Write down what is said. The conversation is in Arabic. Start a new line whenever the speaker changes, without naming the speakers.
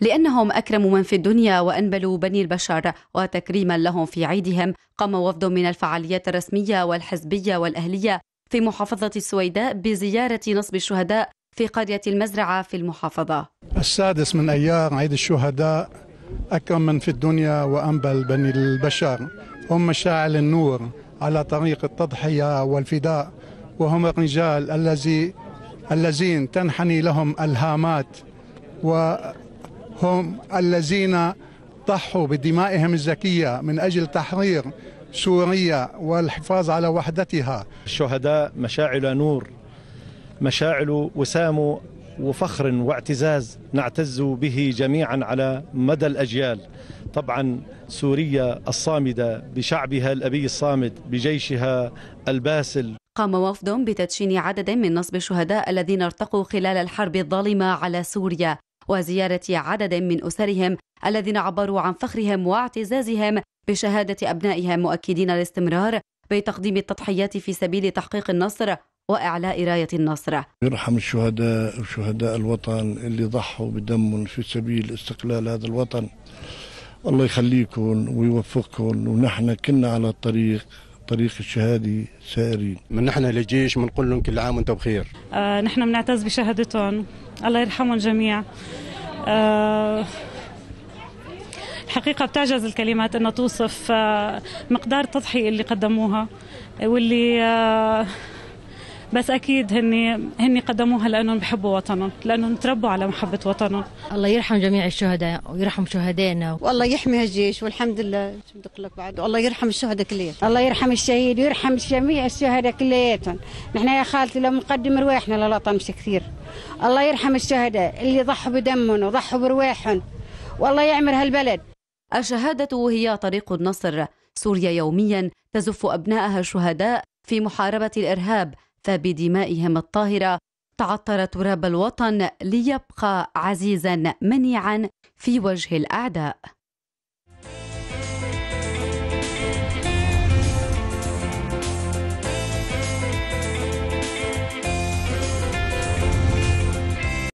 لأنهم أكرموا من في الدنيا وأنبلوا بني البشر وتكريما لهم في عيدهم قام وفد من الفعاليات الرسمية والحزبية والأهلية في محافظة السويداء بزيارة نصب الشهداء في قرية المزرعة في المحافظة
السادس من أيار عيد الشهداء أكرم من في الدنيا وأنبل بني البشر هم مشاعل النور على طريق التضحية والفداء وهم الرجال الذي الذين تنحني لهم الهامات و هم الذين ضحوا بدمائهم الزكية من أجل تحرير سوريا والحفاظ على وحدتها
الشهداء مشاعل نور مشاعل وسام وفخر واعتزاز نعتز به جميعا على مدى الأجيال طبعا سوريا الصامدة بشعبها الأبي الصامد بجيشها الباسل
قام وفد بتدشين عدد من نصب الشهداء الذين ارتقوا خلال الحرب الظالمة على سوريا وزيارة عدد من أسرهم الذين عبروا عن فخرهم واعتزازهم بشهادة أبنائهم مؤكدين الاستمرار بتقديم التضحيات في سبيل تحقيق النصر وإعلاء راية النصر
يرحم الشهداء وشهداء الوطن اللي ضحوا بدم في سبيل استقلال هذا الوطن الله يخليكم ويوفقكم ونحن كنا على الطريق طريق الشهادي سائرين من نحن للجيش بنقول لهم كل عام وانتم بخير
آه نحن بنعتز بشهادتهم الله يرحمهم جميعا آه، الحقيقه بتعجز الكلمات انها توصف آه، مقدار التضحيه اللي قدموها واللي آه، بس اكيد هن هن قدموها لانهم بحبوا وطنهم لانهم تربوا على محبه وطنهم الله يرحم جميع الشهداء ويرحم شهدائنا والله يحمي هالجيش والحمد لله شو بدي اقول لك بعد والله يرحم الشهداء كلياتهم الله يرحم الشهيد ويرحم جميع الشهداء كليتهم نحن يا خالتي لو مقدم رواحنا للوطن مش كثير الله يرحم الشهداء اللي ضحوا بدمهم وضحوا
برواحهم والله يعمر هالبلد الشهادة هي طريق النصر سوريا يوميا تزف أبنائها الشهداء في محاربة الإرهاب فبدمائهم الطاهرة تعطر تراب الوطن ليبقى عزيزا منيعا في وجه الأعداء